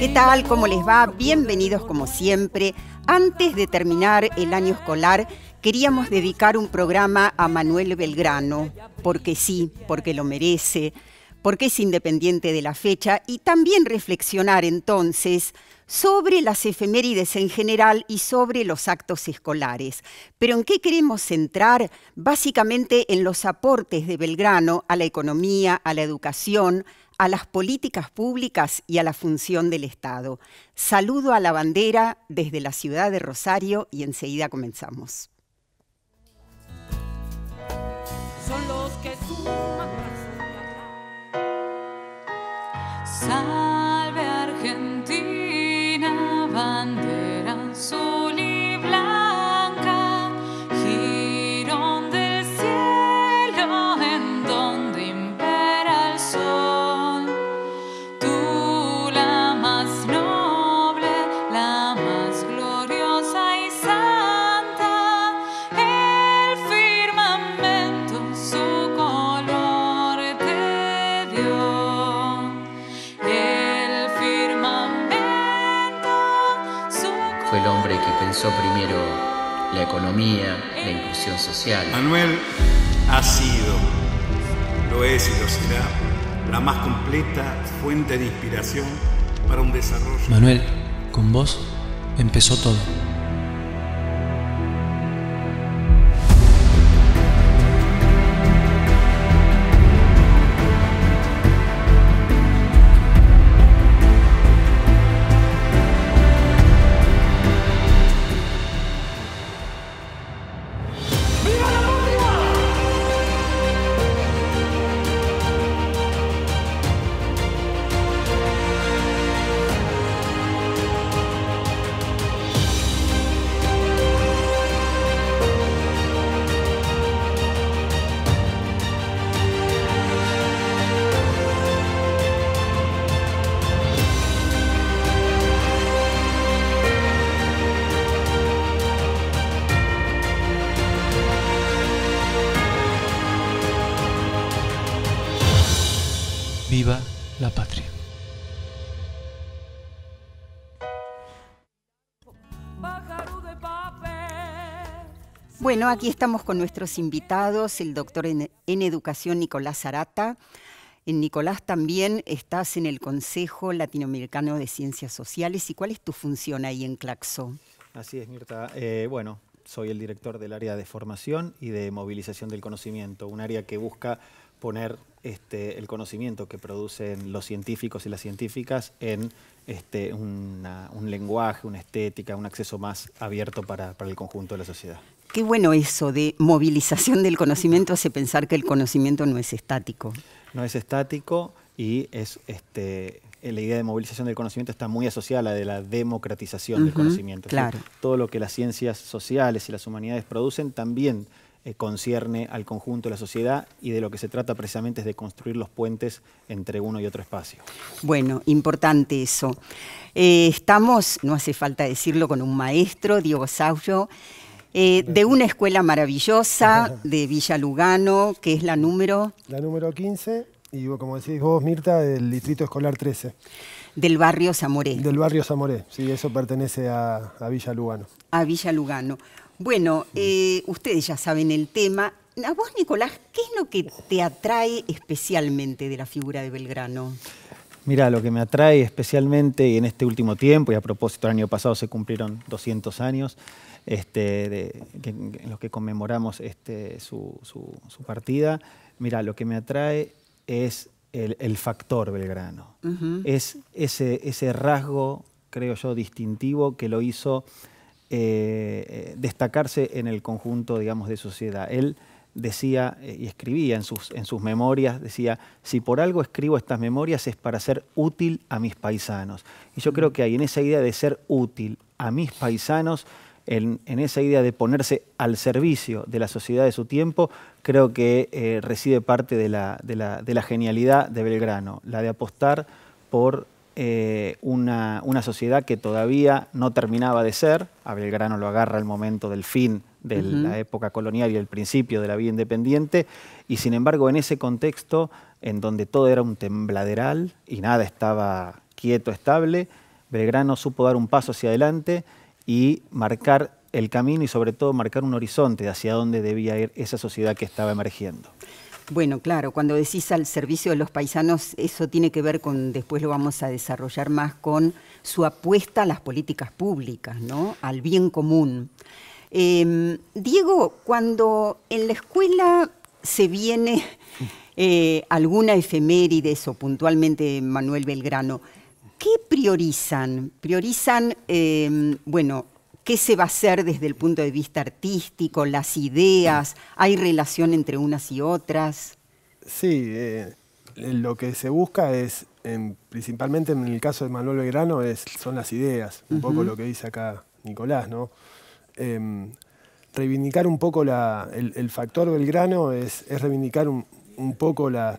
¿Qué tal? ¿Cómo les va? Bienvenidos como siempre. Antes de terminar el año escolar, queríamos dedicar un programa a Manuel Belgrano, porque sí, porque lo merece, porque es independiente de la fecha, y también reflexionar entonces sobre las efemérides en general y sobre los actos escolares. Pero ¿en qué queremos centrar? Básicamente en los aportes de Belgrano a la economía, a la educación, a las políticas públicas y a la función del Estado. Saludo a la bandera desde la ciudad de Rosario y enseguida comenzamos. Empezó primero la economía, la inclusión social. Manuel ha sido, lo es y lo será, la más completa fuente de inspiración para un desarrollo. Manuel, con vos empezó todo. Bueno, aquí estamos con nuestros invitados, el doctor en, educación Nicolás Arata. En eh, Nicolás también estás en el Consejo Latinoamericano de Ciencias Sociales. ¿Y cuál es tu función ahí en Claxo? Así es, Mirta. Eh, bueno, soy el director del área de formación y de movilización del conocimiento, un área que busca poner este, el conocimiento que producen los científicos y las científicas en este, un lenguaje, una estética, un acceso más abierto para, el conjunto de la sociedad. Qué bueno eso de movilización del conocimiento hace pensar que el conocimiento no es estático. No es estático y es este, eh, la idea de movilización del conocimiento está muy asociada a la de la democratización del conocimiento. todo lo que las ciencias sociales y las humanidades producen también eh, concierne al conjunto de la sociedad y de lo que se trata precisamente es de construir los puentes entre uno y otro espacio. Bueno, importante eso. Eh, estamos, no hace falta decirlo, con un maestro, Diego Sauyo, eh, de una escuela maravillosa de Villa Lugano, que es la número... La número 15 y como decís vos, Mirta, del Distrito Escolar 13. Del barrio Zamoré. Del barrio Zamoré, sí, eso pertenece a, a Villa Lugano. A Villa Lugano. Bueno, eh, ustedes ya saben el tema. A vos, Nicolás, ¿qué es lo que te atrae especialmente de la figura de Belgrano? Mira, lo que me atrae especialmente y en este último tiempo, y a propósito, el año pasado se cumplieron 200 años, este, en los que conmemoramos este, su, partida, mira, lo que me atrae es el, factor Belgrano. Es ese rasgo, creo yo, distintivo que lo hizo eh, destacarse en el conjunto, digamos, de sociedad. Él decía eh, y escribía en sus, en sus memorias, decía, si por algo escribo estas memorias es para ser útil a mis paisanos. Y yo creo mm. que hay en esa idea de ser útil a mis paisanos, en, esa idea de ponerse al servicio de la sociedad de su tiempo, creo que eh, reside parte de la, de, la, de la genialidad de Belgrano, la de apostar por eh, una, sociedad que todavía no terminaba de ser, a Belgrano lo agarra el momento del fin de la época colonial y el principio de la vida independiente, y sin embargo en ese contexto, en donde todo era un tembladeral y nada estaba quieto, estable, Belgrano supo dar un paso hacia adelante y marcar el camino y sobre todo marcar un horizonte hacia dónde debía ir esa sociedad que estaba emergiendo. Bueno, claro, cuando decís al servicio de los paisanos, eso tiene que ver con, después lo vamos a desarrollar más, con su apuesta a las políticas públicas, ¿no? Al bien común. Em, Diego, cuando en la escuela se viene eh, alguna efeméride, o puntualmente Manuel Belgrano, ¿qué priorizan? Priorizan, em, bueno, qué se va a hacer desde el punto de vista artístico, las ideas, hay relación entre unas y otras. Sí, eh, lo que se busca es, principalmente en el caso de Manuel Belgrano, son las ideas, un poco lo que dice acá Nicolás, ¿no? Em, reivindicar un poco el, factor Belgrano es, reivindicar un, poco las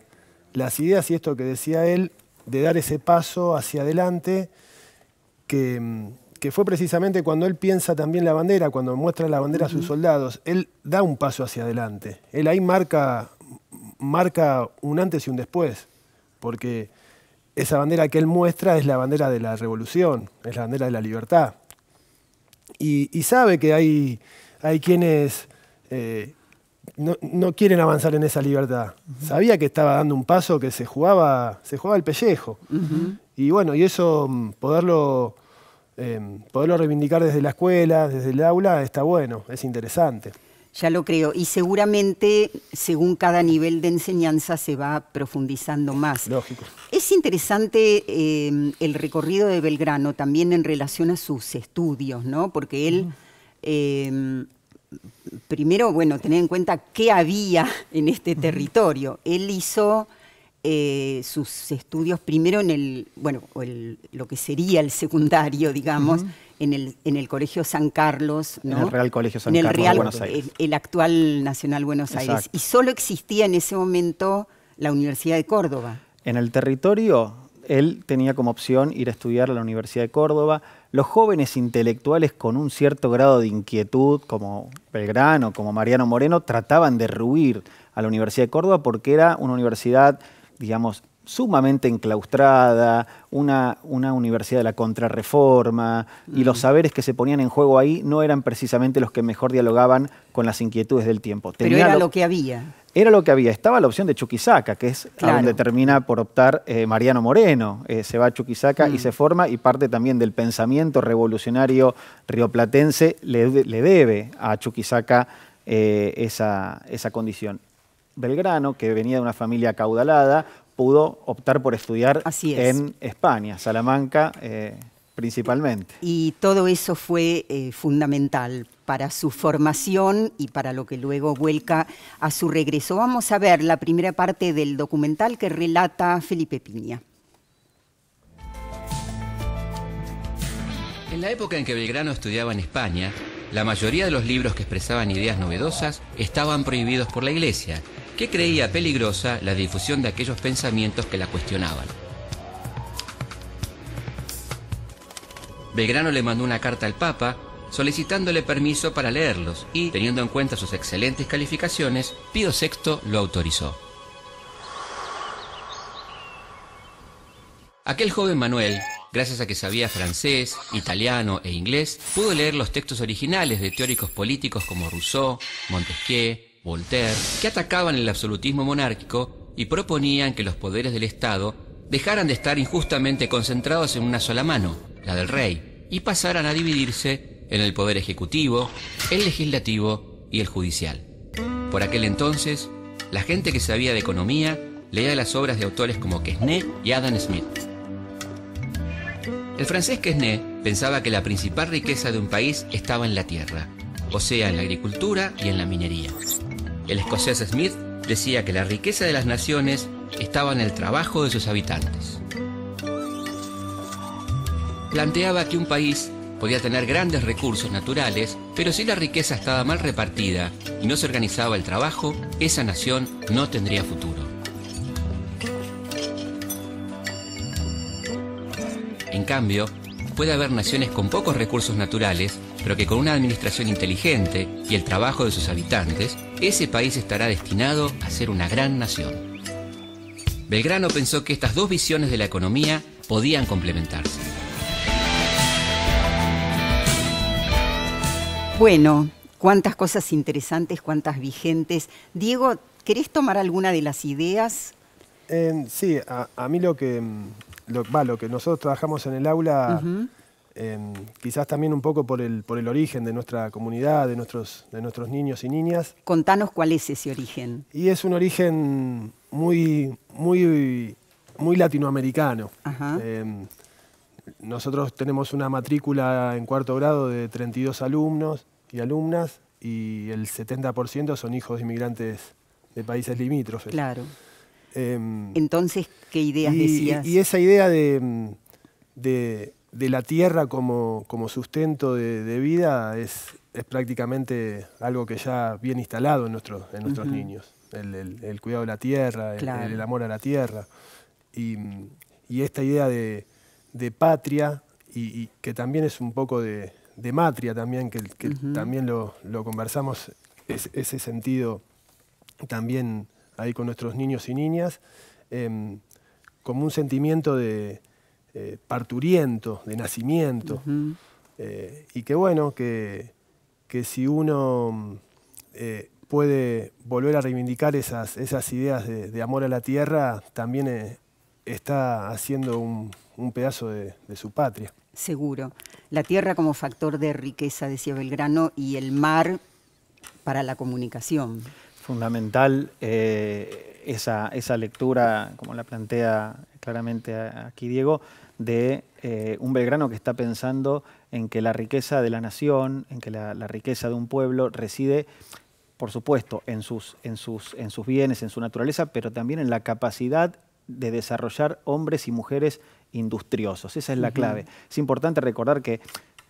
ideas y esto que decía él, de dar ese paso hacia adelante que em, que fue precisamente cuando él piensa también la bandera, cuando muestra la bandera a sus soldados, él da un paso hacia adelante. Él ahí marca, marca un antes y un después, porque esa bandera que él muestra es la bandera de la revolución, es la bandera de la libertad. Y, sabe que hay, hay quienes eh, no, quieren avanzar en esa libertad. Sabía que estaba dando un paso que se jugaba, se el pellejo. Y bueno, y eso mm, poderlo Em, poderlo reivindicar desde la escuela, desde el aula, está bueno, es interesante. Ya lo creo. Y seguramente, según cada nivel de enseñanza, se va profundizando más. Lógico. Es interesante em, el recorrido de Belgrano también en relación a sus estudios, ¿no? Porque él, em, primero, bueno, tener en cuenta qué había en este territorio. Él hizo eh, sus estudios primero en el, bueno, lo que sería el secundario, digamos, en, el, en el Colegio San Carlos. En el Real Colegio San Carlos de Buenos Aires. El, actual Nacional Buenos Aires. Y solo existía en ese momento la Universidad de Córdoba. En el territorio, él tenía como opción ir a estudiar a la Universidad de Córdoba. Los jóvenes intelectuales con un cierto grado de inquietud, como Belgrano, como Mariano Moreno, trataban de ruir a la Universidad de Córdoba porque era una universidad digamos, sumamente enclaustrada, una, una universidad de la contrarreforma, y los saberes que se ponían en juego ahí no eran precisamente los que mejor dialogaban con las inquietudes del tiempo. Pero era lo, que había. Era lo que había. Estaba la opción de Chuquisaca, que es a donde termina por optar eh, Mariano Moreno. Eh, se va a Chuquisaca y mm. se forma, y parte también del pensamiento revolucionario rioplatense le, le debe a Chuquisaca eh, esa condición. Belgrano, que venía de una familia acaudalada, pudo optar por estudiar en España, Salamanca eh, principalmente. Y todo eso fue eh, fundamental para su formación y para lo que luego vuelca a su regreso. Vamos a ver la primera parte del documental que relata Felipe Piña. En la época en que Belgrano estudiaba en España, la mayoría de los libros que expresaban ideas novedosas estaban prohibidos por la Iglesia creía peligrosa la difusión de aquellos pensamientos que la cuestionaban. Belgrano le mandó una carta al Papa solicitándole permiso para leerlos y, teniendo en cuenta sus excelentes calificaciones, Pío VI lo autorizó. Aquel joven Manuel, gracias a que sabía francés, italiano e inglés, pudo leer los textos originales de teóricos políticos como Rousseau, Montesquieu, Voltaire, que atacaban el absolutismo monárquico y proponían que los poderes del Estado dejaran de estar injustamente concentrados en una sola mano, la del rey, y pasaran a dividirse en el poder ejecutivo, el legislativo y el judicial. Por aquel entonces, la gente que sabía de economía leía las obras de autores como Quesnay y Adam Smith. El francés Quesnay pensaba que la principal riqueza de un país estaba en la tierra, o sea, en la agricultura y en la minería. El escocés Smith decía que la riqueza de las naciones estaba en el trabajo de sus habitantes. Planteaba que un país podía tener grandes recursos naturales, pero si la riqueza estaba mal repartida y no se organizaba el trabajo, esa nación no tendría futuro. En cambio, puede haber naciones con pocos recursos naturales, pero que con una administración inteligente y el trabajo de sus habitantes ese país estará destinado a ser una gran nación. Belgrano pensó que estas dos visiones de la economía podían complementarse. Bueno, cuántas cosas interesantes, cuántas vigentes. Diego, ¿querés tomar alguna de las ideas? Eh, sí, a, mí lo que, mm, lo, lo que nosotros trabajamos en el aula... Em, quizás también un poco por el, por el origen de nuestra comunidad, de nuestros, de nuestros niños y niñas. Contanos cuál es ese origen. Y es un origen muy, muy, muy latinoamericano. Em, nosotros tenemos una matrícula en cuarto grado de 32 alumnos y alumnas y el 70% son hijos de inmigrantes de países limítrofes. Claro. Em, Entonces, ¿qué ideas decías? Y esa idea de de la tierra como, como sustento de, vida es, es, prácticamente algo que ya viene instalado en, nuestros niños. El, cuidado de la tierra, el, amor a la tierra. Y, esta idea de, patria, y, que también es un poco de, de matria también, que, también lo, conversamos, ese sentido también ahí con nuestros niños y niñas, em, como un sentimiento de, eh, parturiento, de nacimiento. Eh, y que bueno, que, que si uno eh, puede volver a reivindicar esas, esas ideas de, amor a la tierra, también está haciendo un, pedazo de, su patria. Seguro. La tierra como factor de riqueza, decía Belgrano, y el mar para la comunicación fundamental esa, esa, lectura, como la plantea claramente aquí Diego, de eh, un Belgrano que está pensando en que la riqueza de la nación, en que la, riqueza de un pueblo reside, por supuesto, en sus, en, sus, en sus bienes, en su naturaleza, pero también en la capacidad de desarrollar hombres y mujeres industriosos. Esa es la clave. Es importante recordar que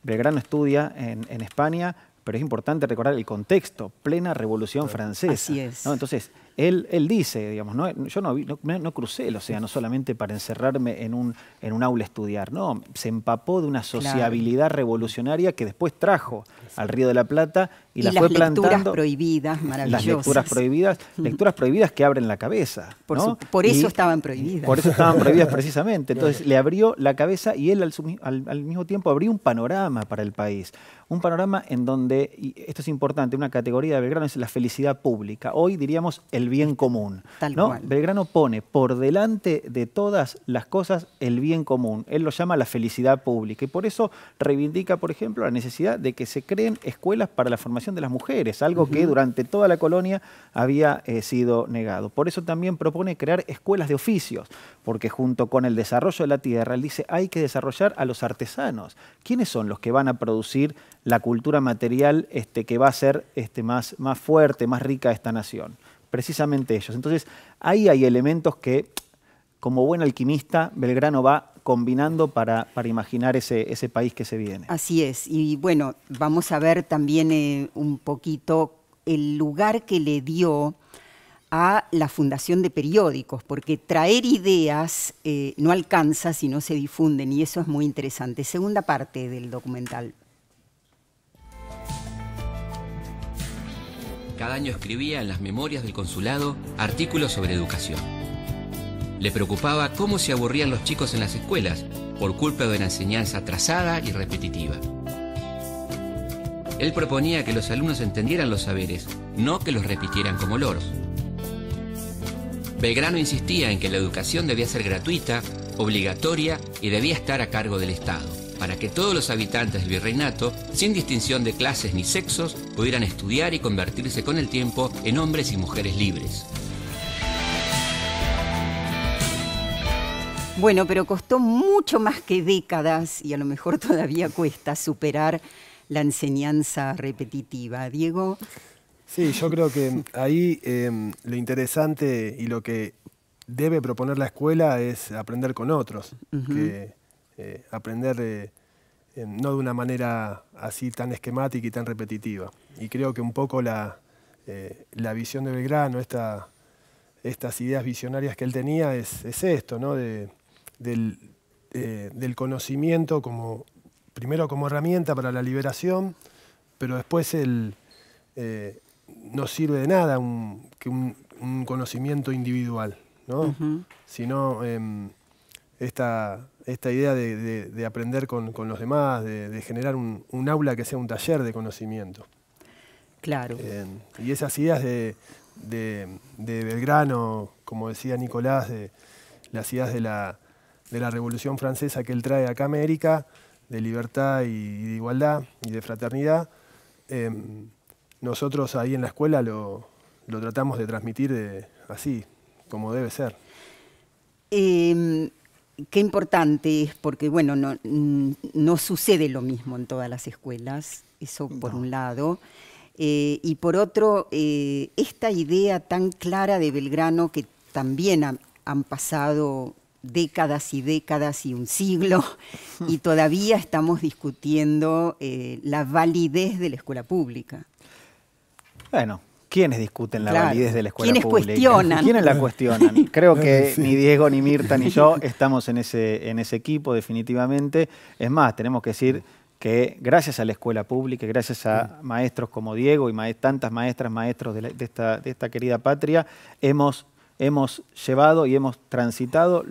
Belgrano estudia en, España, pero es importante recordar el contexto, plena revolución francesa. Así es. Entonces, él, él dice, digamos, no, yo no, no, no, crucé el solamente para encerrarme en un, aula a estudiar, no, se empapó de una sociabilidad revolucionaria que después trajo al Río de la Plata y, las fue lecturas prohibidas, maravillosas. Las lecturas prohibidas, lecturas prohibidas que abren la cabeza. Por, eso estaban prohibidas. Por eso estaban prohibidas precisamente. Entonces le abrió la cabeza y él al, mismo tiempo abrió un panorama para el país. Un panorama en donde, y esto es importante, una categoría de Belgrano es la felicidad pública. Hoy diríamos el bien común. Tal ¿no? cual. Belgrano pone por delante de todas las cosas el bien común. Él lo llama la felicidad pública y por eso reivindica, por ejemplo, la necesidad de que se creen escuelas para la formación de las mujeres, algo que durante toda la colonia había eh, sido negado. Por eso también propone crear escuelas de oficios, porque junto con el desarrollo de la tierra, él dice, hay que desarrollar a los artesanos. ¿Quiénes son los que van a producir la cultura material este, que va a ser este, más, más fuerte, más rica esta nación? Precisamente ellos. Entonces, ahí hay elementos que, como buen alquimista, Belgrano va combinando para, imaginar ese, país que se viene. Así es, y bueno, vamos a ver también eh, un poquito el lugar que le dio a la fundación de periódicos, porque traer ideas eh, no alcanza si no se difunden, y eso es muy interesante. Segunda parte del documental. Cada año escribía en las memorias del consulado artículos sobre educación. Le preocupaba cómo se aburrían los chicos en las escuelas por culpa de una enseñanza trazada y repetitiva. Él proponía que los alumnos entendieran los saberes, no que los repitieran como loros. Belgrano insistía en que la educación debía ser gratuita, obligatoria y debía estar a cargo del Estado, para que todos los habitantes del virreinato, sin distinción de clases ni sexos, pudieran estudiar y convertirse con el tiempo en hombres y mujeres libres. Bueno, pero costó mucho más que décadas, y a lo mejor todavía cuesta, superar la enseñanza repetitiva. Diego. Sí, yo creo que ahí em, lo interesante y lo que debe proponer la escuela es aprender con otros, eh, aprender eh, em, no de una manera así tan esquemática y tan repetitiva. Y creo que un poco la, eh, visión de Belgrano, estas ideas visionarias que él tenía, es, esto, ¿no? del, eh, del conocimiento como, primero como herramienta para la liberación, pero después eh, no sirve de nada un, que un, conocimiento individual, ¿no? sino em, esta, idea de, aprender con, los demás, de, generar un, aula que sea un taller de conocimiento. Claro. Em, y esas ideas de, Belgrano, como decía Nicolás, de las ideas de la, de la Revolución Francesa que él trae acá a América, de libertad y de igualdad y de fraternidad, em, nosotros ahí en la escuela lo, tratamos de transmitir así, como debe ser. Em, qué importante es, porque bueno, mm, no, sucede lo mismo en todas las escuelas, eso por un lado. Eh, y por otro, eh, esta idea tan clara de Belgrano que también han pasado décadas y décadas y un siglo y todavía estamos discutiendo eh, la validez de la escuela pública. Bueno, ¿quiénes discuten la validez de la escuela ¿Quiénes pública? Cuestionan? ¿Quiénes la cuestionan? Creo que ni Diego, ni Mirta, ni yo estamos en ese, en ese equipo definitivamente. Es más, tenemos que decir que gracias a la escuela pública, gracias a maestros como Diego y tantas maestras, maestros de esta querida patria, hemos hemos llevado y hemos transitado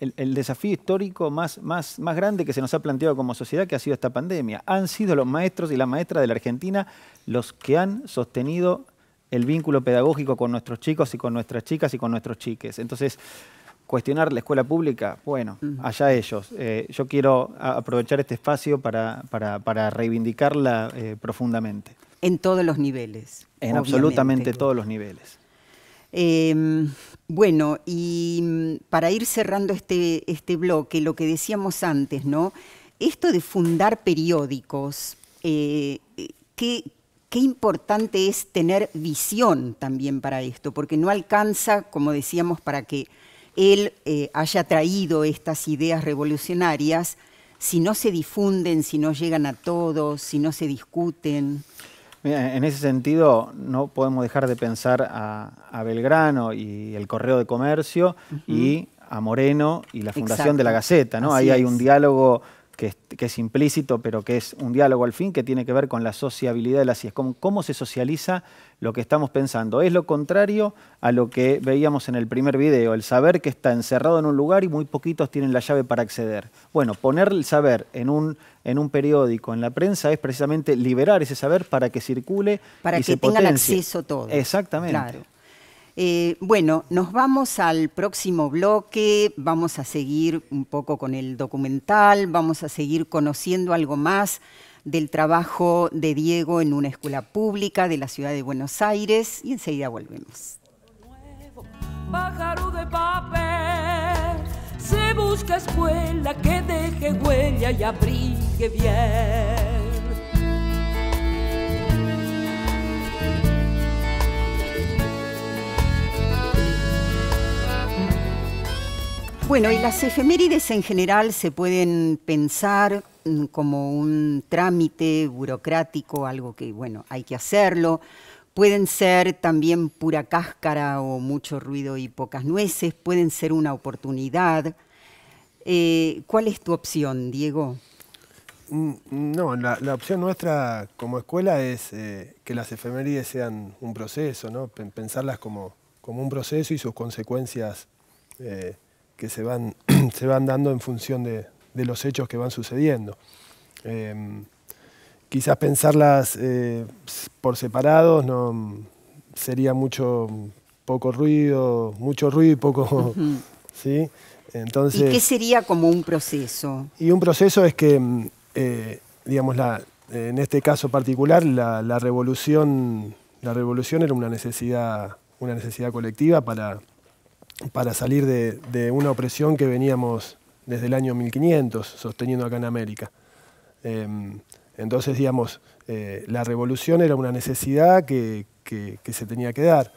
el, desafío histórico más, más, más grande que se nos ha planteado como sociedad, que ha sido esta pandemia. Han sido los maestros y las maestras de la Argentina los que han sostenido el vínculo pedagógico con nuestros chicos y con nuestras chicas y con nuestros chiques. Entonces, cuestionar la escuela pública, bueno, allá ellos. Eh, yo quiero aprovechar este espacio para, para, para reivindicarla eh, profundamente. En todos los niveles. En absolutamente todos los niveles. Em, bueno, y mm, para ir cerrando este, este bloque, lo que decíamos antes, ¿no? Esto de fundar periódicos, eh, eh, ¿qué, importante es tener visión también para esto, porque no alcanza, como decíamos, para que él eh, haya traído estas ideas revolucionarias, si no se difunden, si no llegan a todos, si no se discuten en ese sentido, no podemos dejar de pensar a, Belgrano y el Correo de Comercio y a Moreno y la Fundación de la Gaceta, ¿no? Ahí hay un diálogo que, es implícito, pero que es un diálogo al fin, que tiene que ver con la sociabilidad de las ideas, cómo se socializa lo que estamos pensando. Es lo contrario a lo que veíamos en el primer video, el saber que está encerrado en un lugar y muy poquitos tienen la llave para acceder. Bueno, poner el saber en un, en un periódico, en la prensa, es precisamente liberar ese saber para que circule. Para que tenga tengan acceso todo. Exactamente. Eh, bueno, nos vamos al próximo bloque, vamos a seguir un poco con el documental, vamos a seguir conociendo algo más del trabajo de Diego en una escuela pública de la ciudad de Buenos Aires y enseguida volvemos. de papel, se busca escuela que deje huella y abrigue bien. Bueno, y las efemérides en general se pueden pensar mm, como un trámite burocrático, algo que, bueno, hay que hacerlo. Pueden ser también pura cáscara o mucho ruido y pocas nueces, pueden ser una oportunidad. Eh, ¿Cuál es tu opción, Diego? Mm, no, la, opción nuestra como escuela es eh, que las efemérides sean un proceso, ¿no? pensarlas como, como un proceso y sus consecuencias eh, que se van, se van dando en función de, los hechos que van sucediendo. Em, quizás pensarlas eh, por separados no, sería mucho poco ruido, mucho ruido y poco... ¿sí? Entonces, ¿Y qué sería como un proceso? Y un proceso es que, mm, eh, digamos, la, en este caso particular, la, la, revolución, la revolución era una necesidad, una necesidad colectiva para, para salir de, una opresión que veníamos desde el año 1500 sosteniendo acá en América. Em, entonces, digamos, eh, la revolución era una necesidad que, se tenía que dar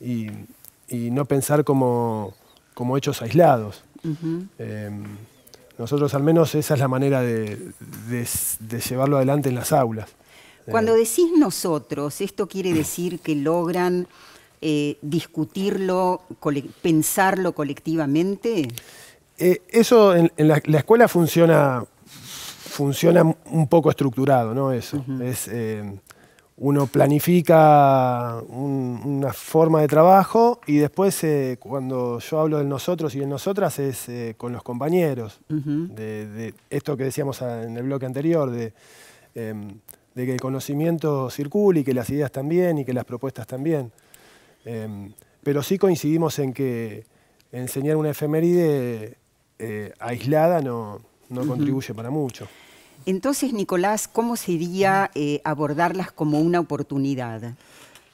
y, no pensar como, hechos aislados. Em, nosotros al menos esa es la manera de llevarlo adelante en las aulas. Cuando eh, decís nosotros, ¿esto quiere decir que logran eh, discutirlo, pensarlo colectivamente? Eh, eso en, la, escuela funciona, funciona un poco estructurado, ¿no? es, eh, uno planifica una forma de trabajo y después cuando yo hablo de nosotros y de nosotras es con los compañeros, de, esto que decíamos en el bloque anterior, de, em, de, que el conocimiento circule y que las ideas también y que las propuestas también. Em, pero sí coincidimos en que enseñar una efeméride eh, aislada no, contribuye para mucho. Entonces, Nicolás, ¿cómo sería eh, abordarlas como una oportunidad?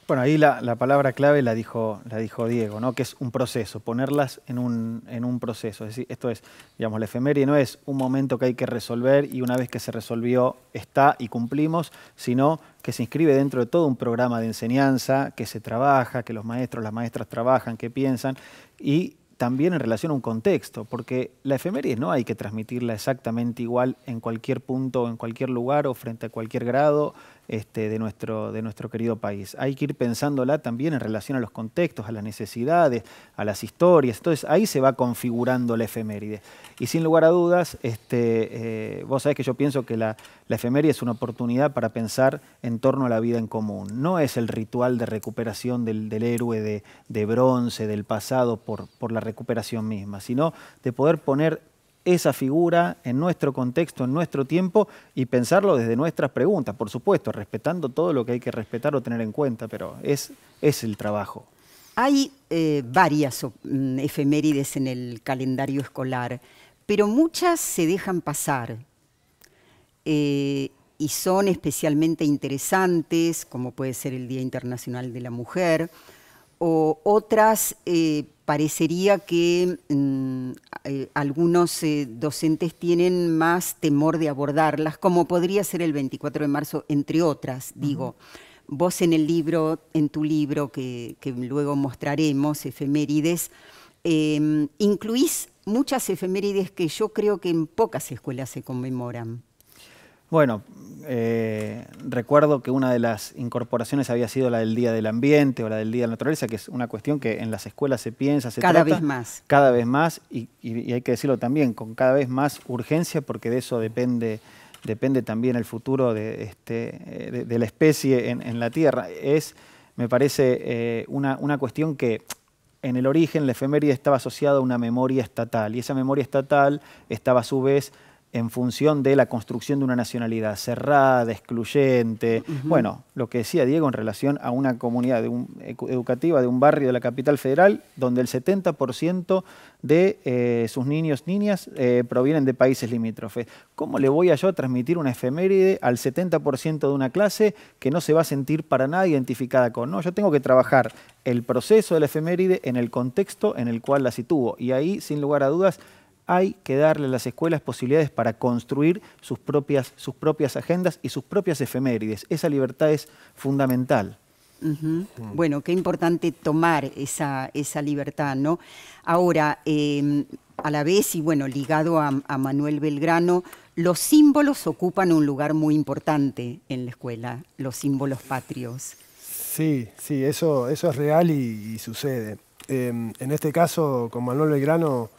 Bueno, ahí la, palabra clave la dijo, la dijo Diego, ¿no? que es un proceso, ponerlas en un, en un proceso. Es decir, esto es, digamos, la efeméride no es un momento que hay que resolver y una vez que se resolvió está y cumplimos, sino que se inscribe dentro de todo un programa de enseñanza que se trabaja, que los maestros, las maestras trabajan, que piensan y también en relación a un contexto, porque la efeméride no hay que transmitirla exactamente igual en cualquier punto, en cualquier lugar o frente a cualquier grado este, de, nuestro, de nuestro querido país. Hay que ir pensándola también en relación a los contextos, a las necesidades, a las historias. Entonces ahí se va configurando la efeméride. Y sin lugar a dudas, este, eh, vos sabés que yo pienso que la, efeméride es una oportunidad para pensar en torno a la vida en común. No es el ritual de recuperación del, héroe de, bronce, del pasado por, por la recuperación misma, sino de poder poner esa figura en nuestro contexto, en nuestro tiempo y pensarlo desde nuestras preguntas, por supuesto, respetando todo lo que hay que respetar o tener en cuenta, pero es, es el trabajo. Hay eh, varias mm, efemérides en el calendario escolar, pero muchas se dejan pasar eh, y son especialmente interesantes, como puede ser el Día Internacional de la Mujer, o otras eh, parecería que mm, eh, algunos eh, docentes tienen más temor de abordarlas, como podría ser el 24 de marzo, entre otras, digo. Vos en el libro, en tu libro que, luego mostraremos, efemérides, em, incluís muchas efemérides que yo creo que en pocas escuelas se conmemoran. Bueno, eh, recuerdo que una de las incorporaciones había sido la del Día del Ambiente o la del Día de la Naturaleza, que es una cuestión que en las escuelas se piensa, se trata. Cada vez más. Cada vez más, y, hay que decirlo también, con cada vez más urgencia, porque de eso depende, depende también el futuro de, este, eh, la especie en, la Tierra. Es, me parece, eh, una, una cuestión que en el origen la efeméride estaba asociada a una memoria estatal, y esa memoria estatal estaba a su vez en función de la construcción de una nacionalidad cerrada, excluyente. Bueno, lo que decía Diego en relación a una comunidad educativa de un barrio de la capital federal donde el 70% de eh, sus niños, niñas eh, provienen de países limítrofes. ¿Cómo le voy a yo a transmitir una efeméride al 70% de una clase que no se va a sentir para nada identificada con? No, yo tengo que trabajar el proceso de la efeméride en el contexto en el cual la sitúo. Y ahí, sin lugar a dudas, hay que darle a las escuelas posibilidades para construir sus propias, sus propias agendas y sus propias efemérides. Esa libertad es fundamental. Mm. Bueno, qué importante tomar esa, libertad, ¿no? Ahora, em, a la vez, y bueno, ligado a, Manuel Belgrano, los símbolos ocupan un lugar muy importante en la escuela, los símbolos patrios. Sí, sí, eso, eso es real y, sucede. Em, en este caso, con Manuel Belgrano,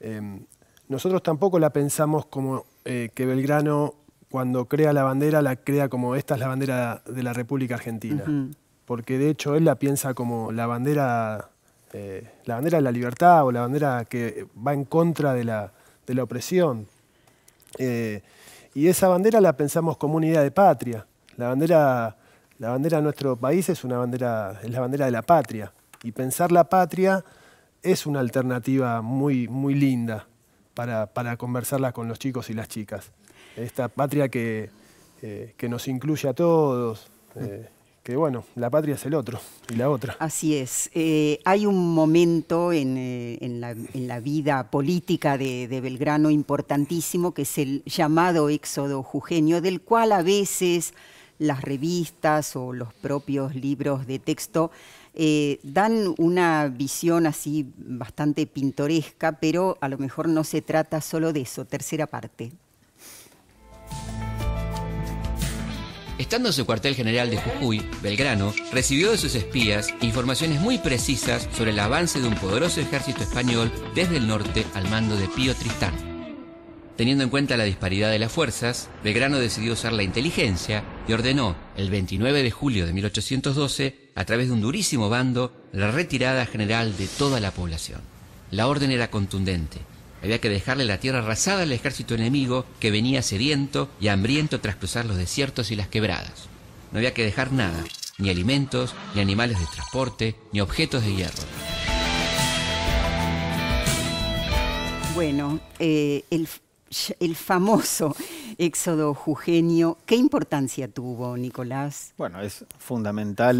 Em, nosotros tampoco la pensamos como eh, que Belgrano, cuando crea la bandera, la crea como esta es la bandera de la República Argentina. Porque de hecho él la piensa como la bandera, eh, la bandera de la libertad o la bandera que va en contra de la, opresión. Eh, y esa bandera la pensamos como una idea de patria. La bandera, la bandera de nuestro país es, una bandera, es la bandera de la patria. Y pensar la patria es una alternativa muy, muy linda para, para conversarla con los chicos y las chicas. Esta patria que, eh, que nos incluye a todos. Eh, que bueno, la patria es el otro y la otra. Así es. Eh, hay un momento en, la, vida política de, de, Belgrano importantísimo, que es el llamado éxodo jujeño, del cual a veces las revistas o los propios libros de texto eh, dan una visión así bastante pintoresca, pero a lo mejor no se trata solo de eso, tercera parte. Estando en su cuartel general de Jujuy, Belgrano recibió de sus espías informaciones muy precisas sobre el avance de un poderoso ejército español desde el norte al mando de Pío Tristán. Teniendo en cuenta la disparidad de las fuerzas, Belgrano decidió usar la inteligencia y ordenó, el 29 de julio de 1812, a través de un durísimo bando, la retirada general de toda la población. La orden era contundente. Había que dejarle la tierra arrasada al ejército enemigo que venía sediento y hambriento tras cruzar los desiertos y las quebradas. No había que dejar nada, ni alimentos, ni animales de transporte, ni objetos de hierro. Bueno, eh, el, el famoso éxodo jugenio, ¿Qué importancia tuvo, Nicolás? Bueno, es fundamental,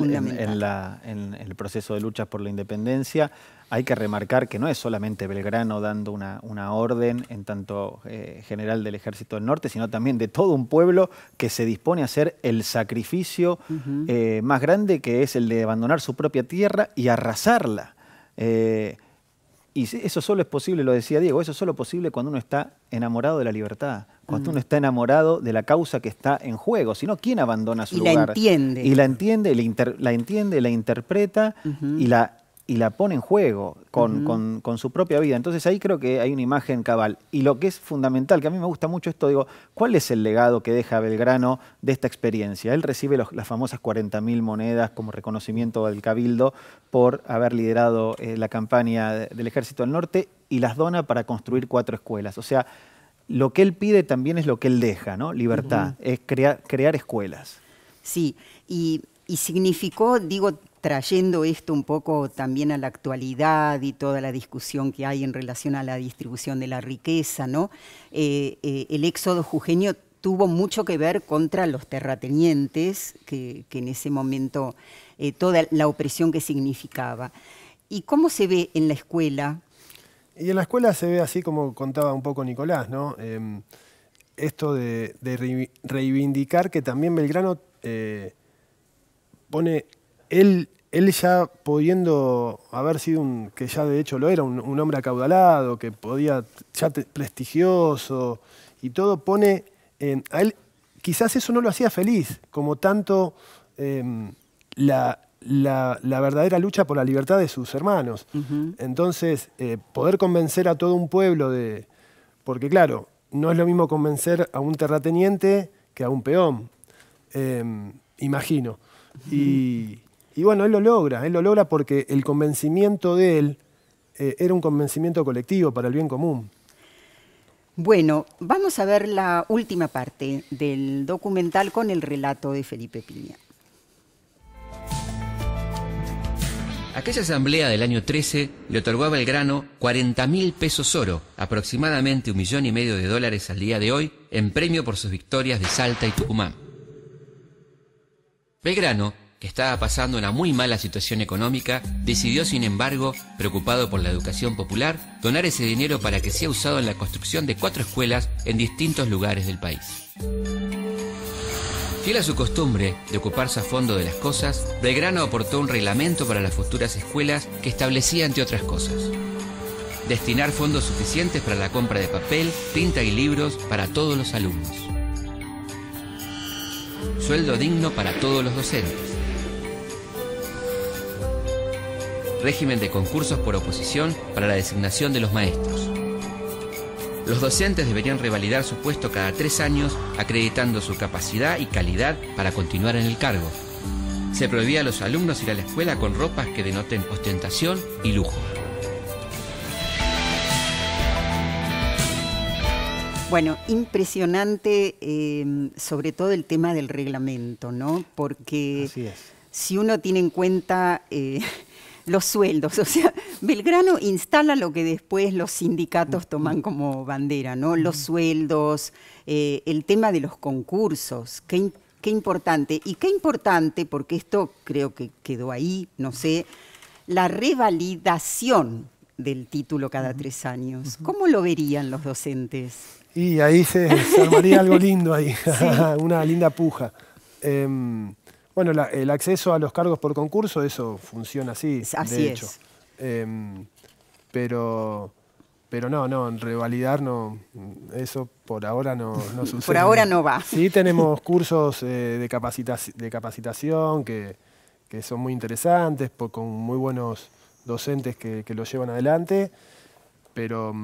En, el proceso de luchas por la independencia. Hay que remarcar que no es solamente Belgrano dando una, orden en tanto eh, general del Ejército del Norte, sino también de todo un pueblo que se dispone a hacer el sacrificio eh, más grande, que es el de abandonar su propia tierra y arrasarla. Eh, y eso solo es posible, lo decía Diego, eso solo es posible cuando uno está enamorado de la libertad, cuando mm. uno está enamorado de la causa que está en juego, sino quién abandona su lugar. Y la entiende. Y la entiende, la, entiende, la interpreta y la y la pone en juego con, su propia vida. Entonces ahí creo que hay una imagen cabal. Y lo que es fundamental, que a mí me gusta mucho esto, digo, ¿cuál es el legado que deja Belgrano de esta experiencia? Él recibe las famosas 40.000 monedas como reconocimiento del Cabildo por haber liderado eh, la campaña del Ejército del Norte y las dona para construir cuatro escuelas. O sea, lo que él pide también es lo que él deja, ¿no? Libertad, es crear, crear escuelas. Sí, y significó, digo, trayendo esto un poco también a la actualidad y toda la discusión que hay en relación a la distribución de la riqueza, ¿no? Eh, eh, el éxodo jujeño tuvo mucho que ver contra los terratenientes, que, en ese momento eh, toda la opresión que significaba. ¿Y cómo se ve en la escuela? Y en la escuela se ve así como contaba un poco Nicolás, ¿no? Em, esto de, de, reivindicar que también Belgrano pone él, ya pudiendo haber sido un, que ya de hecho lo era, un, hombre acaudalado, que podía, ya prestigioso y todo, pone, a él quizás eso no lo hacía feliz, como tanto em, la, verdadera lucha por la libertad de sus hermanos. Entonces, eh, poder convencer a todo un pueblo de... Porque claro, no es lo mismo convencer a un terrateniente que a un peón, em, imagino. Y y bueno, él lo logra, él lo logra porque el convencimiento de él eh, era un convencimiento colectivo para el bien común. Bueno, vamos a ver la última parte del documental con el relato de Felipe Piña. Aquella asamblea del año 13 le otorgaba el grano 40 mil pesos oro, aproximadamente un millón y medio de dólares al día de hoy, en premio por sus victorias de Salta y Tucumán. Belgrano que estaba pasando una muy mala situación económica, decidió, sin embargo, preocupado por la educación popular, donar ese dinero para que sea usado en la construcción de cuatro escuelas en distintos lugares del país. Fiel a su costumbre de ocuparse a fondo de las cosas, Belgrano aportó un reglamento para las futuras escuelas que establecía, entre otras cosas, destinar fondos suficientes para la compra de papel, tinta y libros para todos los alumnos. Sueldo digno para todos los docentes régimen de concursos por oposición para la designación de los maestros. Los docentes deberían revalidar su puesto cada tres años, acreditando su capacidad y calidad para continuar en el cargo. Se prohibía a los alumnos ir a la escuela con ropas que denoten ostentación y lujo. Bueno, impresionante em, sobre todo el tema del reglamento, ¿no? Porque si uno tiene en cuenta eh, los sueldos. O sea, Belgrano instala lo que después los sindicatos toman como bandera, ¿no? Los sueldos, eh, el tema de los concursos, qué, importante. Y qué importante, porque esto creo que quedó ahí, no sé, la revalidación del título cada tres años. ¿Cómo lo verían los docentes? Y ahí se, armaría algo lindo ahí, una linda puja. Em, bueno, el acceso a los cargos por concurso, eso funciona así. de hecho. Em, pero, pero no, no, en revalidar no, eso por ahora no, sucede. por ahora no va. Sí tenemos cursos eh, de, capacitación que, son muy interesantes, con muy buenos docentes que, lo llevan adelante, pero,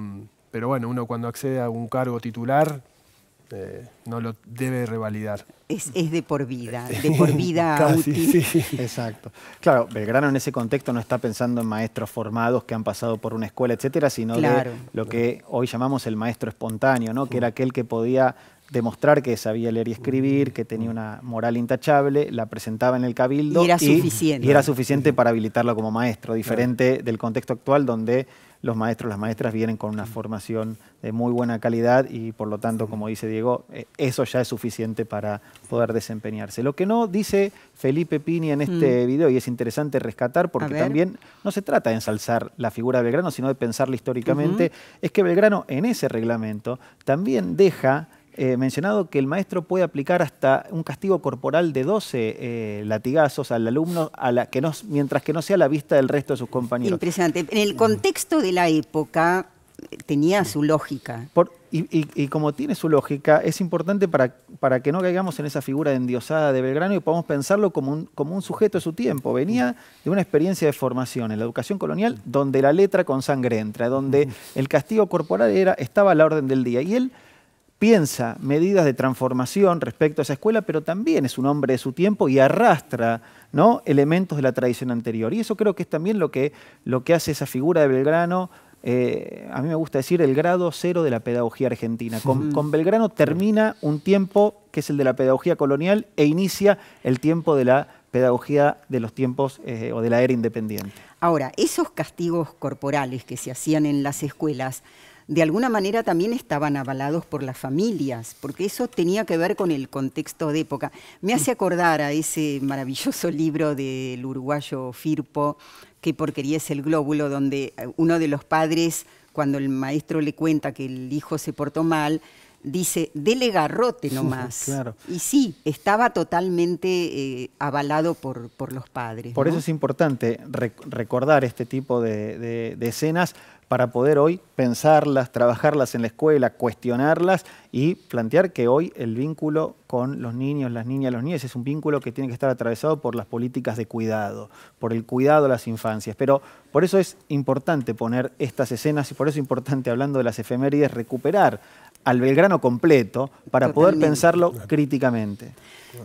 pero bueno, uno cuando accede a un cargo titular eh, no lo debe revalidar. Es, de por vida, de por vida Sí. Exacto. Claro, Belgrano en ese contexto no está pensando en maestros formados que han pasado por una escuela, etcétera, sino de lo que hoy llamamos el maestro espontáneo, ¿no? Que era aquel que podía demostrar que sabía leer y escribir, que tenía una moral intachable, la presentaba en el cabildo. Y era suficiente. Y era suficiente para habilitarlo como maestro, diferente del contexto actual donde los maestros, las maestras vienen con una formación de muy buena calidad y por lo tanto, como dice Diego, eh, eso ya es suficiente para poder desempeñarse. Lo que no dice Felipe Pini en este mm. video, y es interesante rescatar porque también no se trata de ensalzar la figura de Belgrano, sino de pensarla históricamente, es que Belgrano en ese reglamento también deja eh, mencionado que el maestro puede aplicar hasta un castigo corporal de 12 eh, latigazos al alumno mientras que no sea a la vista del resto de sus compañeros. Impresionante. En el contexto de la época eh, tenía su lógica. y, como tiene su lógica, es importante para, para que no caigamos en esa figura endiosada de Belgrano y podamos pensarlo como un, como un sujeto de su tiempo. Venía de una experiencia de formación en la educación colonial donde la letra con sangre entra, donde el castigo corporal era, estaba a la orden del día. Y él piensa medidas de transformación respecto a esa escuela, pero también es un hombre de su tiempo y arrastra ¿no? elementos de la tradición anterior. Y eso creo que es también lo que, hace esa figura de Belgrano, eh, a mí me gusta decir, el grado cero de la pedagogía argentina. Con, Belgrano termina un tiempo que es el de la pedagogía colonial e inicia el tiempo de la pedagogía de los tiempos eh, o de la era independiente. Ahora, esos castigos corporales que se hacían en las escuelas, de alguna manera también estaban avalados por las familias, porque eso tenía que ver con el contexto de época. Me hace acordar a ese maravilloso libro del uruguayo Firpo, Qué porquería es el glóbulo, donde eh, uno de los padres, cuando el maestro le cuenta que el hijo se portó mal, dice, dele garrote nomás. Y sí, estaba totalmente eh, avalado por, por, los padres. Por eso es importante recordar este tipo de escenas para poder hoy pensarlas, trabajarlas en la escuela, cuestionarlas y plantear que hoy el vínculo con los niños, las niñas, los niños es un vínculo que tiene que estar atravesado por las políticas de cuidado, por el cuidado de las infancias. Pero por eso es importante poner estas escenas y por eso es importante, hablando de las efemérides, recuperar al Belgrano completo para poder pensarlo críticamente.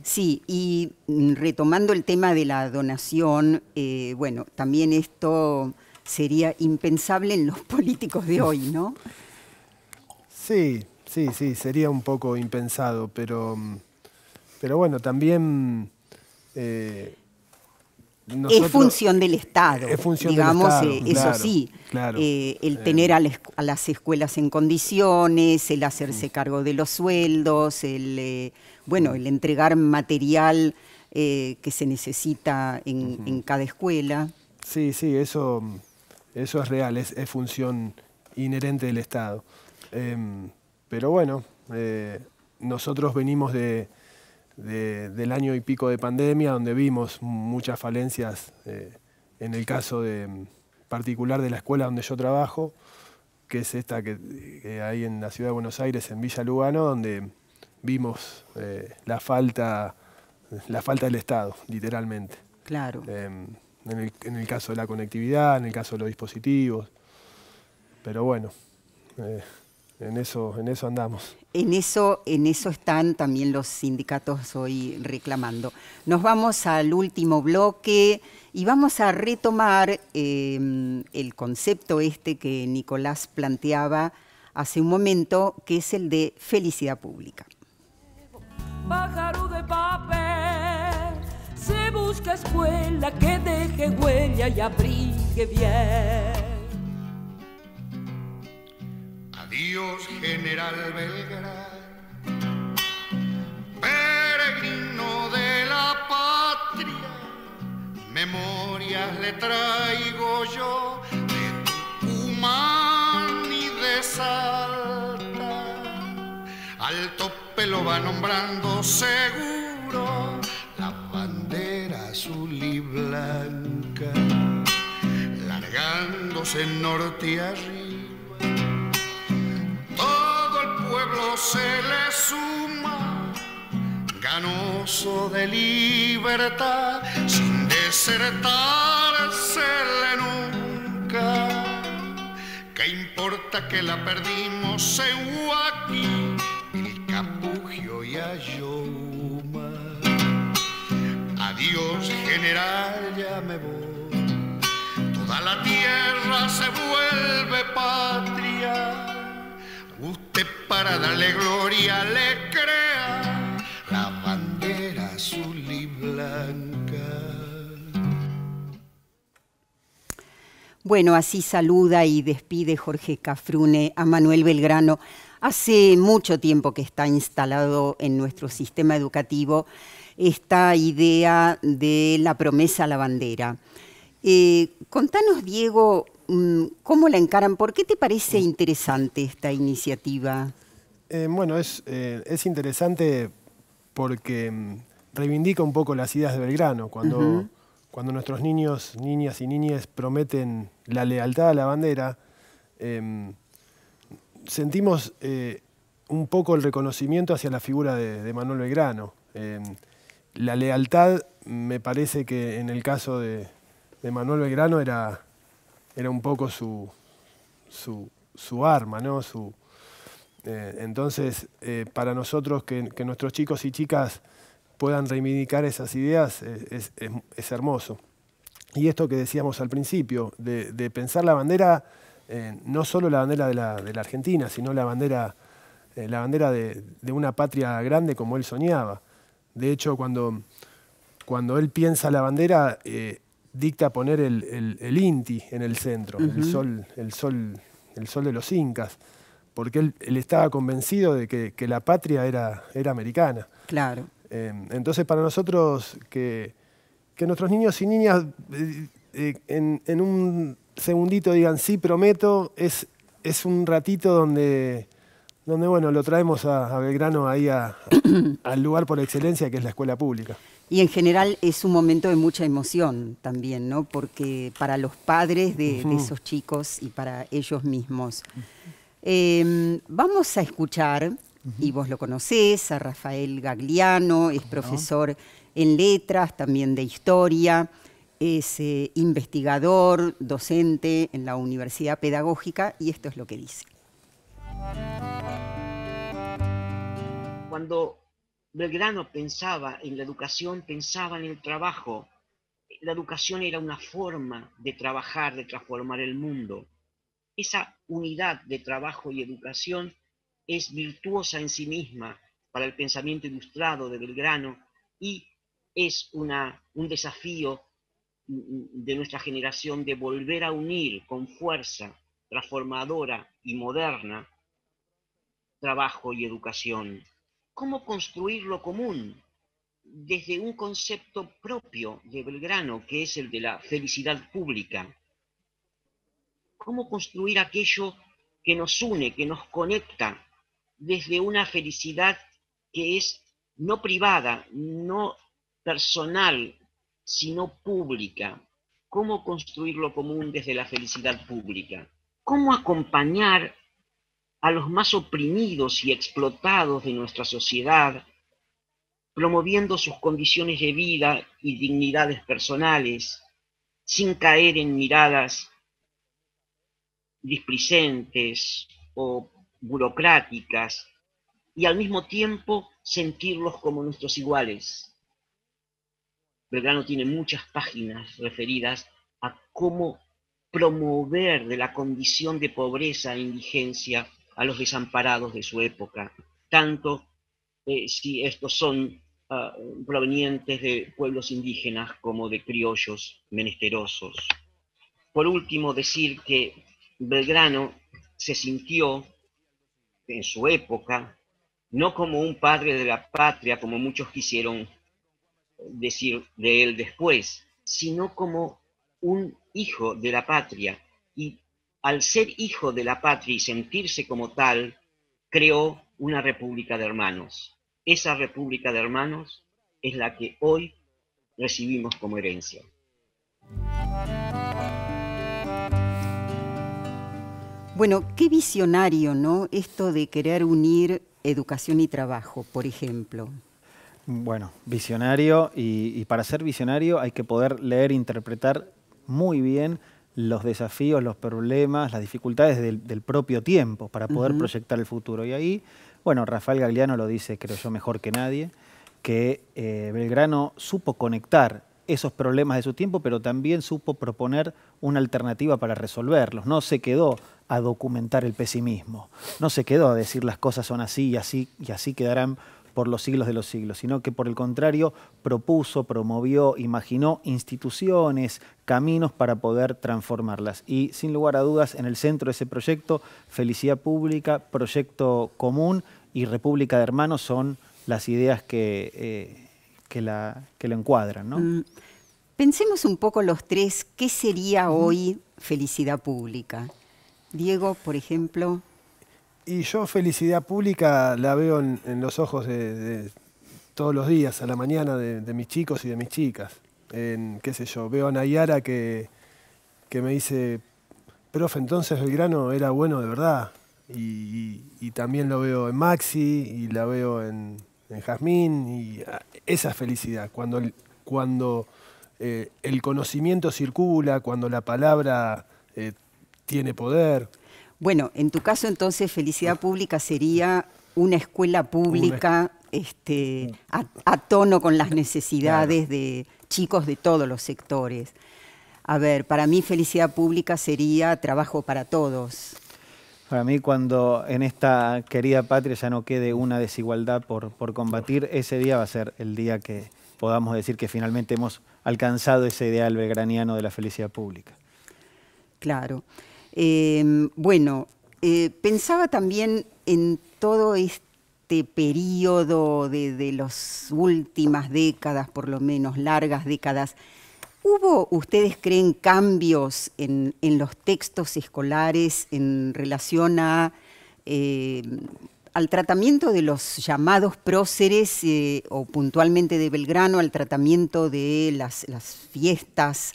Sí, y retomando el tema de la donación, eh, bueno, también esto sería impensable en los políticos de hoy, ¿no? Sí, sí, sí, sería un poco impensado, pero, pero bueno, también... Eh, es función del Estado. Es función digamos, del Estado, eh, eso sí. Eh, el tener a, las escuelas en condiciones, el hacerse cargo de los sueldos, el, bueno, el entregar material que se necesita en cada escuela. Sí, sí, eso eso es real, es, función inherente del Estado. Em, pero bueno, eh, nosotros venimos de, del año y pico de pandemia, donde vimos muchas falencias eh, en el caso de, em, particular de la escuela donde yo trabajo, que es esta que, hay en la ciudad de Buenos Aires, en Villa Lugano, donde vimos eh, la falta la falta del Estado, literalmente. Claro. Em, en el, caso de la conectividad, en el caso de los dispositivos. Pero bueno, eh, en eso, en eso andamos. En eso, en eso están también los sindicatos hoy reclamando. Nos vamos al último bloque y vamos a retomar em, el concepto este que Nicolás planteaba hace un momento, que es el de felicidad pública. de papel busca escuela, que deje huella y abrigue bien. Adiós, general Belgrano, peregrino de la patria, memorias le traigo yo de Tucumán y de Salta. Al tope lo va nombrando seguro azul y blanca, largándose norte arriba. Todo el pueblo se le suma, ganoso de libertad, sin desertársele nunca. ¿Qué importa que la perdimos en Huaki, el Capugio y yo Dios general, ya me voy. Toda la tierra se vuelve patria. Usted para darle gloria le crea la bandera azul y blanca. Bueno, así saluda y despide Jorge Cafrune a Manuel Belgrano. Hace mucho tiempo que está instalado en nuestro sistema educativo esta idea de la promesa a la bandera. Eh, contanos, Diego, mm, ¿cómo la encaran? ¿Por qué te parece interesante esta iniciativa? Eh, bueno, eh, es, interesante porque mm, reivindica un poco las ideas de Belgrano. Cuando, cuando nuestros niños, niñas y niñas prometen la lealtad a la bandera, em, sentimos un poco el reconocimiento hacia la figura de, Manuel Belgrano. Em, la lealtad me parece que en el caso de, Manuel Belgrano era, un poco su, arma, ¿no? Eh, entonces, eh, para nosotros que, nuestros chicos y chicas puedan reivindicar esas ideas eh, es, hermoso. Y esto que decíamos al principio, de, pensar la bandera, no solo la bandera de la, Argentina, sino la bandera, la bandera de una patria grande como él soñaba. De hecho, cuando, cuando él piensa la bandera, eh, dicta poner el, Inti en el centro, el, sol, el, sol, el sol de los incas, porque él, estaba convencido de que, la patria era, era americana. Claro. Eh, entonces, para nosotros, que, nuestros niños y niñas eh, en, en, un segundito digan, sí, prometo, es, es un ratito donde donde bueno, lo traemos a, Belgrano ahí al lugar por excelencia que es la escuela pública. Y en general es un momento de mucha emoción también, ¿no? Porque para los padres de, esos chicos y para ellos mismos. Em, vamos a escuchar, y vos lo conocés, a Rafael Gagliano, es profesor en letras, también de historia, es eh, investigador, docente en la Universidad Pedagógica, y esto es lo que dice. Cuando Belgrano pensaba en la educación, pensaba en el trabajo. La educación era una forma de trabajar, de transformar el mundo. Esa unidad de trabajo y educación es virtuosa en sí misma para el pensamiento ilustrado de Belgrano y es una, un desafío de nuestra generación de volver a unir con fuerza transformadora y moderna trabajo y educación cómo construir lo común desde un concepto propio de Belgrano, que es el de la felicidad pública. Cómo construir aquello que nos une, que nos conecta desde una felicidad que es no privada, no personal, sino pública. Cómo construir lo común desde la felicidad pública. Cómo acompañar a los más oprimidos y explotados de nuestra sociedad, promoviendo sus condiciones de vida y dignidades personales, sin caer en miradas displicentes o burocráticas, y al mismo tiempo sentirlos como nuestros iguales. Belgrano tiene muchas páginas referidas a cómo promover de la condición de pobreza e indigencia a los desamparados de su época, tanto eh, si estos son ah, provenientes de pueblos indígenas como de criollos menesterosos. Por último, decir que Belgrano se sintió en su época no como un padre de la patria, como muchos quisieron eh, decir de él después, sino como un hijo de la patria y al ser hijo de la patria y sentirse como tal, creó una república de hermanos. Esa república de hermanos es la que hoy recibimos como herencia. Bueno, qué visionario, ¿no? Esto de querer unir educación y trabajo, por ejemplo. Bueno, visionario y, para ser visionario hay que poder leer, e interpretar muy bien los desafíos, los problemas, las dificultades del, propio tiempo para poder proyectar el futuro. Y ahí, bueno, Rafael Gagliano lo dice, creo yo, mejor que nadie, que eh, Belgrano supo conectar esos problemas de su tiempo, pero también supo proponer una alternativa para resolverlos. No se quedó a documentar el pesimismo, no se quedó a decir las cosas son así y así y así quedarán por los siglos de los siglos, sino que por el contrario propuso, promovió, imaginó instituciones, caminos para poder transformarlas. Y sin lugar a dudas, en el centro de ese proyecto, Felicidad Pública, Proyecto Común y República de Hermanos son las ideas que, eh, que, la, lo encuadran. Mm. Pensemos un poco los tres, ¿qué sería hoy felicidad pública? Diego, por ejemplo. Y yo felicidad pública la veo en, los ojos de, todos los días, a la mañana, de, mis chicos y de mis chicas. En, qué sé yo, veo a Nayara que, que me dice, profe, entonces el grano era bueno de verdad. Y, también lo veo en Maxi y la veo en, en Jazmín. Y esa felicidad, cuando, cuando eh, el conocimiento circula, cuando la palabra eh, tiene poder. Bueno, en tu caso entonces felicidad ah. pública sería una escuela pública este, mm. a, tono con las necesidades de chicos de todos los sectores. A ver, para mí felicidad pública sería trabajo para todos. Para mí cuando en esta querida patria ya no quede una desigualdad por, combatir, ese día va a ser el día que podamos decir que finalmente hemos alcanzado ese ideal belgraniano de la felicidad pública. Claro. Em, bueno, eh, pensaba también en todo este periodo de, las últimas décadas, por lo menos largas décadas, ¿Hubo, ustedes creen, cambios en, los textos escolares en relación em, al tratamiento de los llamados próceres eh, o puntualmente de Belgrano, al tratamiento de las fiestas?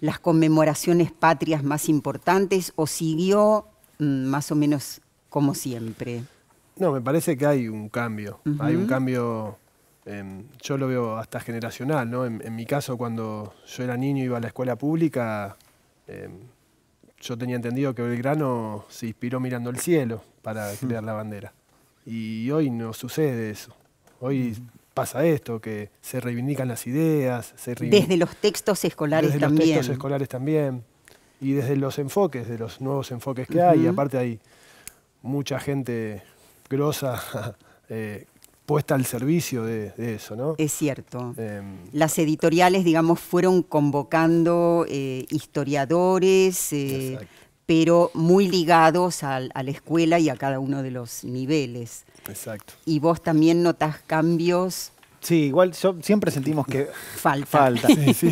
las conmemoraciones patrias más importantes o siguió mm, más o menos como siempre? No, me parece que hay un cambio. Hay un cambio, em, yo lo veo hasta generacional, ¿no? En, mi caso, cuando yo era niño iba a la escuela pública, em, yo tenía entendido que Belgrano se inspiró mirando el cielo para crear la bandera. Y hoy no sucede eso. Hoy pasa esto, que se reivindican las ideas. Se desde los textos escolares también. Desde los textos escolares también. Y desde los enfoques, de los nuevos enfoques que hay. Y aparte hay mucha gente grosa eh, puesta al servicio de, eso, ¿no? Es cierto. Em, las editoriales, digamos, fueron convocando eh, historiadores, eh, pero muy ligados a la escuela y a cada uno de los niveles. Exacto. Y vos también notas cambios. Sí, igual yo, siempre sentimos que falta.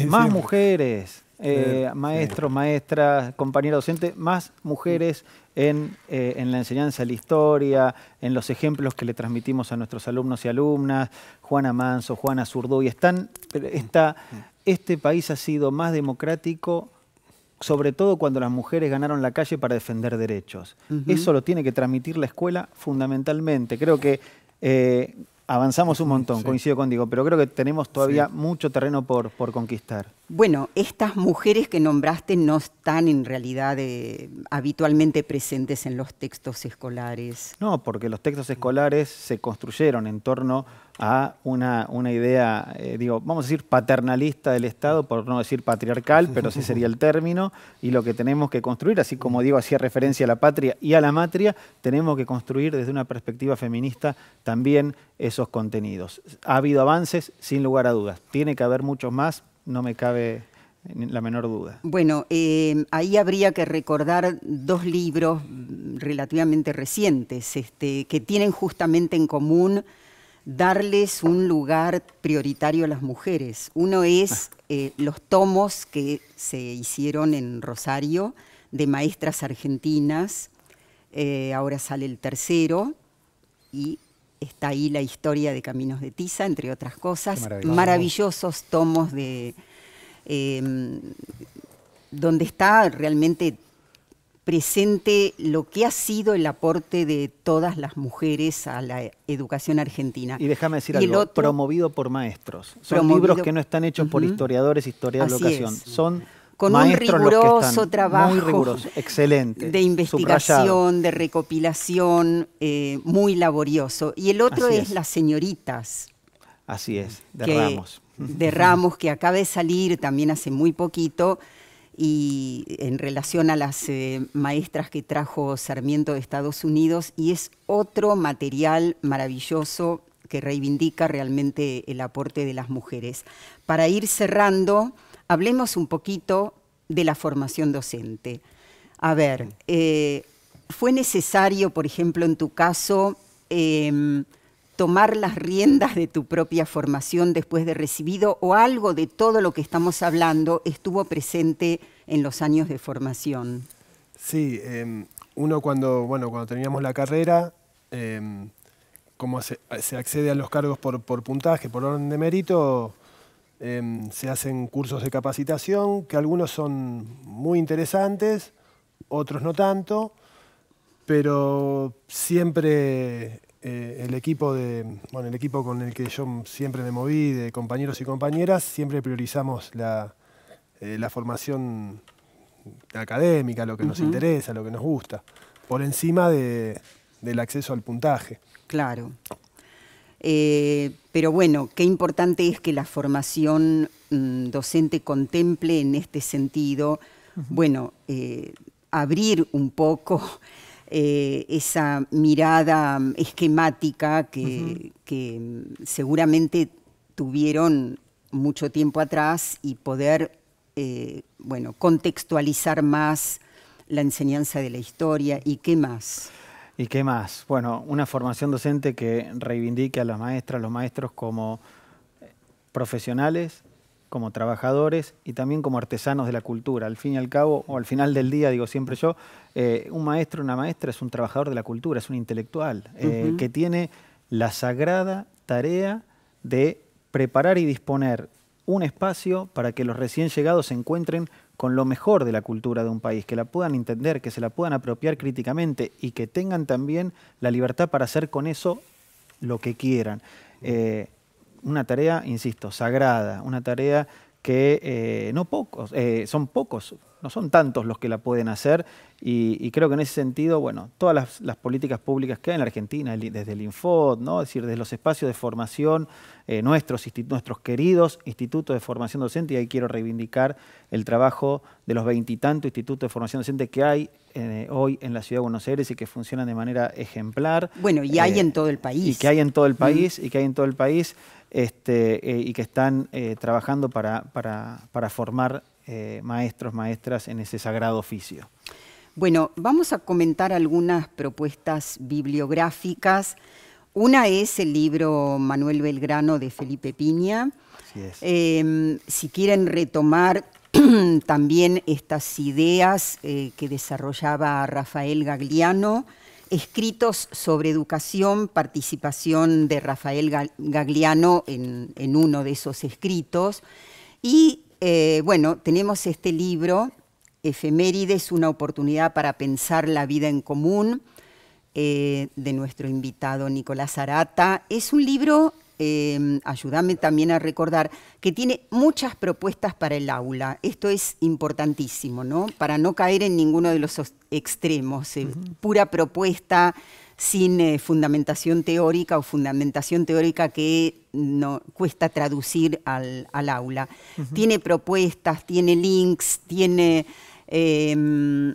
más mujeres, maestros, maestras, compañeras docentes, eh, más mujeres en, la enseñanza de la historia, en los ejemplos que le transmitimos a nuestros alumnos y alumnas, Juana Manso, Juana Zurduy, están, está, mm. este país ha sido más democrático sobre todo cuando las mujeres ganaron la calle para defender derechos. Eso lo tiene que transmitir la escuela fundamentalmente. Creo que eh, avanzamos un montón, coincido contigo, pero creo que tenemos todavía mucho terreno por, conquistar. Bueno, estas mujeres que nombraste no están en realidad eh, habitualmente presentes en los textos escolares. No, porque los textos escolares se construyeron en torno a una, idea, eh, digo, vamos a decir paternalista del Estado, por no decir patriarcal, pero sí sería el término, y lo que tenemos que construir, así como digo, hacía referencia a la patria y a la matria, tenemos que construir desde una perspectiva feminista también esos contenidos. Ha habido avances, sin lugar a dudas, tiene que haber muchos más, no me cabe la menor duda. Bueno, eh, ahí habría que recordar dos libros relativamente recientes este, que tienen justamente en común darles un lugar prioritario a las mujeres. Uno es ah. eh, los tomos que se hicieron en Rosario de maestras argentinas, eh, ahora sale el tercero y está ahí la historia de Caminos de Tiza, entre otras cosas, maravillosos tomos de... Em, donde está realmente presente lo que ha sido el aporte de todas las mujeres a la educación argentina. Y déjame decir algo, promovido por maestros. Son libros que no están hechos por historiadores, historiadores de educación. Son con un riguroso trabajo muy riguroso, excelente, de investigación, de recopilación, eh, muy laborioso. Y el otro es, Las Señoritas. Así es, de Ramos. De Ramos, que acaba de salir también hace muy poquito, y en relación a las eh, maestras que trajo Sarmiento de Estados Unidos y es otro material maravilloso que reivindica realmente el aporte de las mujeres. Para ir cerrando, hablemos un poquito de la formación docente. A ver, eh, ¿fue necesario, por ejemplo, en tu caso, em, tomar las riendas de tu propia formación después de recibido o algo de todo lo que estamos hablando estuvo presente en los años de formación? Sí, em, uno cuando, bueno, cuando terminamos la carrera, em, como se, accede a los cargos por, puntaje, por orden de mérito, em, se hacen cursos de capacitación, que algunos son muy interesantes, otros no tanto, pero siempre eh, el equipo de, el equipo con el que yo siempre me moví, de compañeros y compañeras, siempre priorizamos la, eh, formación académica, lo que nos interesa, lo que nos gusta, por encima del acceso al puntaje. Claro. Eh, pero bueno, qué importante es que la formación mm, docente contemple en este sentido, bueno, abrir un poco eh, esa mirada esquemática que, seguramente tuvieron mucho tiempo atrás y poder eh, bueno, contextualizar más la enseñanza de la historia y qué más. ¿Y qué más? Bueno, una formación docente que reivindique a las maestras, los maestros como eh, profesionales, como trabajadores y también como artesanos de la cultura. Al fin y al cabo, o al final del día, digo siempre yo, eh, un maestro, una maestra es un trabajador de la cultura, es un intelectual, eh, que tiene la sagrada tarea de preparar y disponer un espacio para que los recién llegados se encuentren con lo mejor de la cultura de un país, que la puedan entender, que se la puedan apropiar críticamente y que tengan también la libertad para hacer con eso lo que quieran una tarea, insisto, sagrada, una tarea que eh, no pocos, eh, son pocos, no son tantos los que la pueden hacer y, creo que en ese sentido, bueno, todas las, políticas públicas que hay en la Argentina, desde el Infod, ¿no? decir, desde los espacios de formación, eh, nuestros, nuestros queridos institutos de formación docente, y ahí quiero reivindicar el trabajo de los veintitantos institutos de formación docente que hay hoy en la Ciudad de Buenos Aires y que funcionan de manera ejemplar. Bueno, y hay en todo el país. Y que hay en todo el país, y que hay en todo el país. Este, eh, y que están eh, trabajando para, formar eh, maestros, maestras en ese sagrado oficio. Bueno, vamos a comentar algunas propuestas bibliográficas. Una es el libro Manuel Belgrano de Felipe Piña. Em, si quieren retomar también estas ideas que desarrollaba Rafael Gagliano, escritos sobre educación, participación de Rafael Gagliano en, uno de esos escritos. Y eh, bueno, tenemos este libro, Efemérides, una oportunidad para pensar la vida en común, eh, de nuestro invitado Nicolás Arata. Es un libro Em, ayúdame también a recordar, que tiene muchas propuestas para el aula. Esto es importantísimo, ¿no? Para no caer en ninguno de los extremos. Eh, pura propuesta sin eh, fundamentación teórica o fundamentación teórica que no, cuesta traducir al, aula. Tiene propuestas, tiene links, tiene... Em,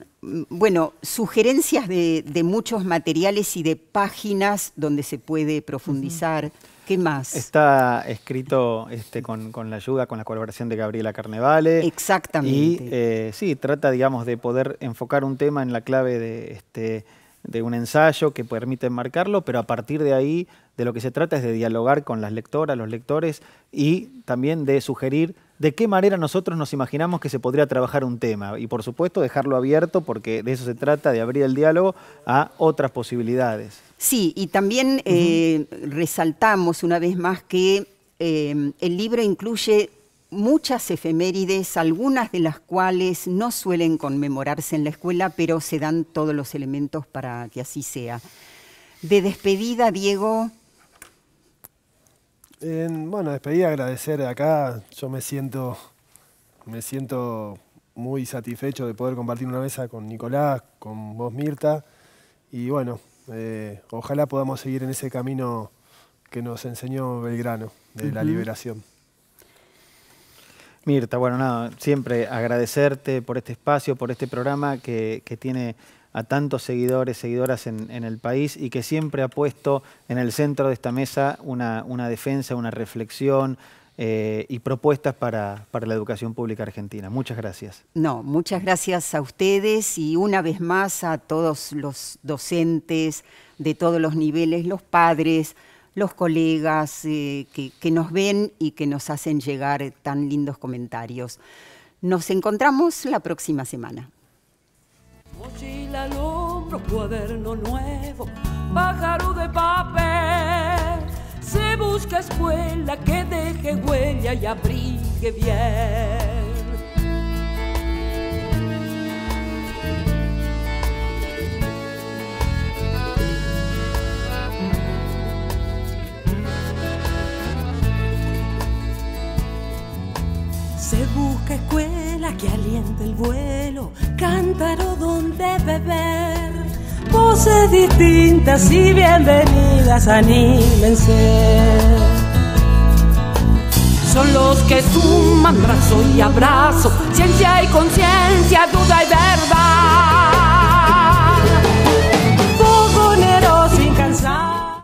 bueno, sugerencias de, muchos materiales y de páginas donde se puede profundizar. ¿Qué más? Está escrito este, con, la ayuda, con la colaboración de Gabriela Carnevale. Exactamente. Y eh, sí, trata, digamos, de poder enfocar un tema en la clave de, este, de un ensayo que permite enmarcarlo, pero a partir de ahí, de lo que se trata es de dialogar con las lectoras, los lectores y también de sugerir de qué manera nosotros nos imaginamos que se podría trabajar un tema. Y por supuesto, dejarlo abierto, porque de eso se trata, de abrir el diálogo a otras posibilidades. Sí, y también eh, resaltamos una vez más que eh, el libro incluye muchas efemérides, algunas de las cuales no suelen conmemorarse en la escuela, pero se dan todos los elementos para que así sea. De despedida, Diego. bueno, despedida, agradecer acá. Yo me siento, me siento muy satisfecho de poder compartir una mesa con Nicolás, con vos, Mirta. Y bueno, eh, ojalá podamos seguir en ese camino que nos enseñó Belgrano, de la liberación. Mirta, bueno, nada, siempre agradecerte por este espacio, por este programa que, tiene a tantos seguidores, seguidoras en, el país y que siempre ha puesto en el centro de esta mesa una defensa, una reflexión, eh, y propuestas para, la educación pública argentina. Muchas gracias. No, muchas gracias a ustedes y una vez más a todos los docentes de todos los niveles, los padres, los colegas eh, que, nos ven y que nos hacen llegar tan lindos comentarios. Nos encontramos la próxima semana busca escuela que deje huella y abrigue bien. Se busca escuela que aliente el vuelo, cántaro donde beber poses distintas y bienvenidas, anímense. Son los que suman brazo y abrazo, ciencia y conciencia, duda y verdad